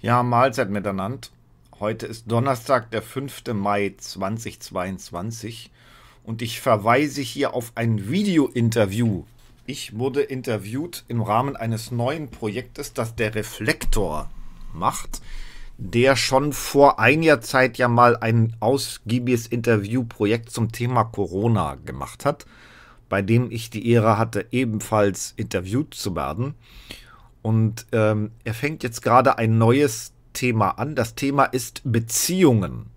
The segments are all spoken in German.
Ja, Mahlzeit miteinander. Heute ist Donnerstag, der 5. Mai 2022 und ich verweise hier auf ein Video-Interview. Ich wurde interviewt im Rahmen eines neuen Projektes, das der Reflektor macht, der schon vor einiger Zeit ja mal ein ausgiebiges Interviewprojekt zum Thema Corona gemacht hat, bei dem ich die Ehre hatte, ebenfalls interviewt zu werden. Und ähm, er fängt jetzt gerade ein neues Thema an. Das Thema ist Beziehungen.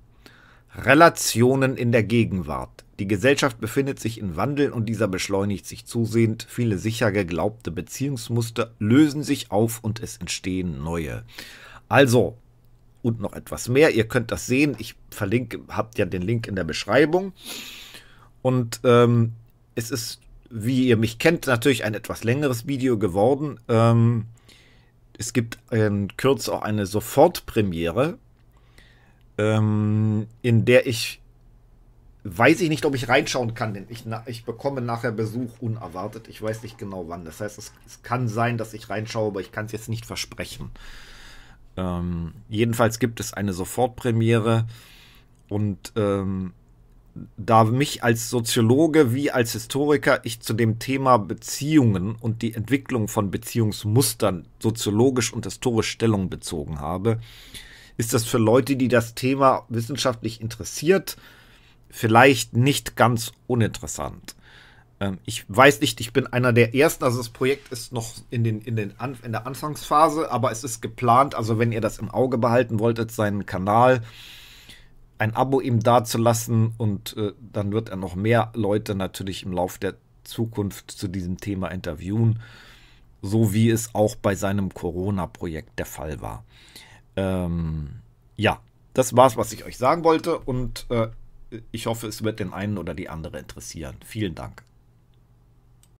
Relationen in der Gegenwart. Die Gesellschaft befindet sich in Wandel und dieser beschleunigt sich zusehend. Viele sicher geglaubte Beziehungsmuster lösen sich auf und es entstehen neue. Also, und noch etwas mehr, ihr könnt das sehen. Ich verlinke, habt ja den Link in der Beschreibung. Und ähm, es ist, wie ihr mich kennt, natürlich ein etwas längeres Video geworden. Ähm, es gibt in ähm, Kürze auch eine Sofortpremiere, ähm, in der ich weiß ich nicht, ob ich reinschauen kann, denn ich, ich bekomme nachher Besuch unerwartet. Ich weiß nicht genau wann. Das heißt, es, es kann sein, dass ich reinschaue, aber ich kann es jetzt nicht versprechen. Ähm, jedenfalls gibt es eine Sofortpremiere und ähm, da mich als Soziologe wie als Historiker ich zu dem Thema Beziehungen und die Entwicklung von Beziehungsmustern soziologisch und historisch Stellung bezogen habe, ist das für Leute, die das Thema wissenschaftlich interessiert, vielleicht nicht ganz uninteressant. Ähm, ich weiß nicht, ich bin einer der ersten, also das Projekt ist noch in, den, in, den An in der Anfangsphase, aber es ist geplant, also wenn ihr das im Auge behalten wolltet, seinen Kanal äh, ein Abo ihm dazulassen und äh, dann wird er noch mehr Leute natürlich im Lauf der Zukunft zu diesem Thema interviewen, so wie es auch bei seinem Corona-Projekt der Fall war. Ähm, ja, das war's, was ich euch sagen wollte und äh, ich hoffe, es wird den einen oder die andere interessieren. Vielen Dank.